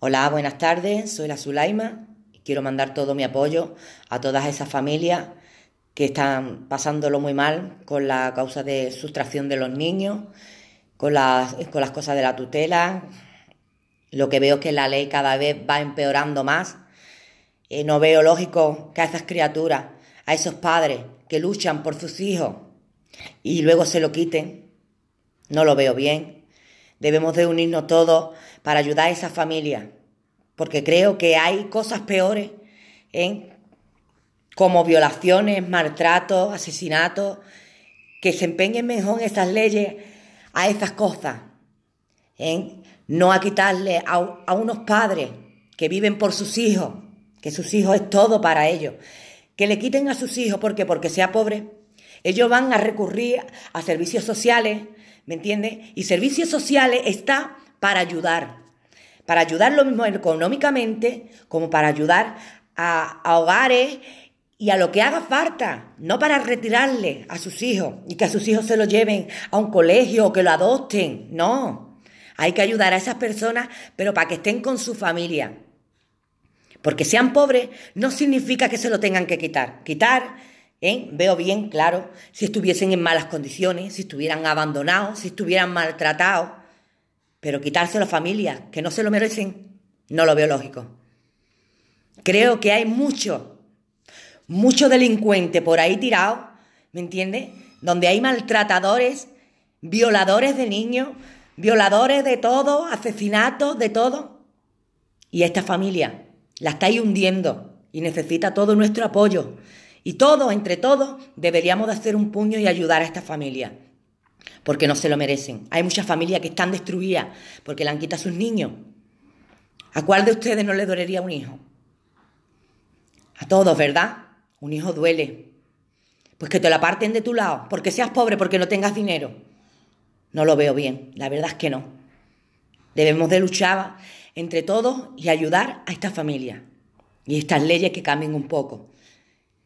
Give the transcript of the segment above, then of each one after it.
Hola, buenas tardes, soy la Zulaima y quiero mandar todo mi apoyo a todas esas familias que están pasándolo muy mal con la causa de sustracción de los niños, con las, cosas de la tutela. Lo que veo es que la ley cada vez va empeorando más. Eh, no veo lógico que a esas criaturas, a esos padres que luchan por sus hijos y luego se lo quiten, no lo veo bien. Debemos de unirnos todos para ayudar a esa familia, porque creo que hay cosas peores ¿eh? como violaciones, maltratos, asesinatos, que se empeñen mejor en esas leyes a esas cosas, en ¿eh? no a quitarle a, unos padres que viven por sus hijos, que sus hijos es todo para ellos, que le quiten a sus hijos, porque Porque sea pobre, ellos van a recurrir a servicios sociales, ¿Me entiende? Y servicios sociales está para ayudar. Para ayudar lo mismo económicamente como para ayudar a, a hogares y a lo que haga falta, no para retirarle a sus hijos y que a sus hijos se lo lleven a un colegio o que lo adopten, no. Hay que ayudar a esas personas, pero para que estén con su familia. Porque sean pobres no significa que se lo tengan que quitar. Quitar ¿Eh? Veo bien, claro, si estuviesen en malas condiciones, si estuvieran abandonados, si estuvieran maltratados. Pero quitarse a las familias, que no se lo merecen, no lo veo lógico. Creo que hay mucho, mucho delincuente por ahí tirado, ¿me entiendes? Donde hay maltratadores, violadores de niños, violadores de todo, asesinatos, de todo. Y esta familia la estáis hundiendo y necesita todo nuestro apoyo. Y todos, entre todos, deberíamos de hacer un puño y ayudar a esta familia, porque no se lo merecen. Hay muchas familias que están destruidas porque le han quitado sus niños. ¿A cuál de ustedes no le dolería un hijo? A todos, ¿verdad? Un hijo duele. Pues que te lo parten de tu lado, porque seas pobre, porque no tengas dinero. No lo veo bien, la verdad es que no. Debemos de luchar entre todos y ayudar a esta familia y estas leyes que cambien un poco.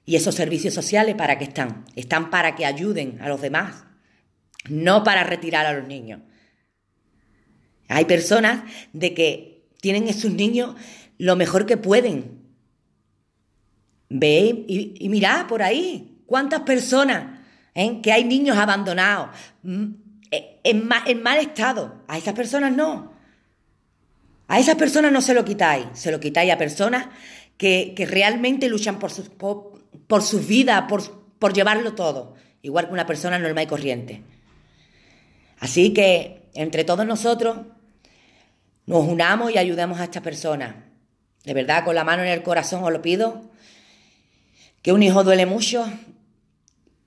¿Y esos servicios sociales para qué están? Están para que ayuden a los demás, no para retirar a los niños. Hay personas de que tienen a sus niños lo mejor que pueden. Ve y, mira mirad por ahí cuántas personas, ¿eh? que hay niños abandonados, mm, eh, en mal estado. A esas personas no. A esas personas no se lo quitáis, se lo quitáis a personas que, realmente luchan por sus por, por vida, por, llevarlo todo, igual que una persona normal y corriente. Así que entre todos nosotros nos unamos y ayudemos a esta persona. De verdad, con la mano en el corazón os lo pido, que un hijo duele mucho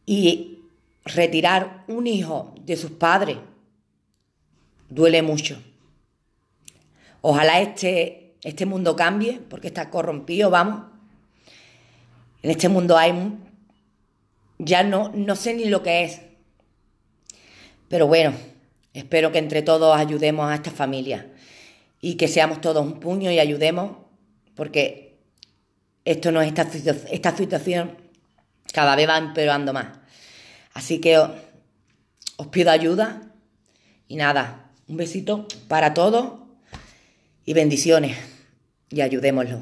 y retirar un hijo de sus padres duele mucho. Ojalá este este mundo cambie, porque está corrompido, vamos. En este mundo hay... Ya no, no sé ni lo que es. Pero bueno, espero que entre todos ayudemos a esta familia y que seamos todos un puño y ayudemos, porque esto no es esta, situación cada vez va empeorando más. Así que os pido ayuda y nada, un besito para todos y bendiciones y ayudémoslo.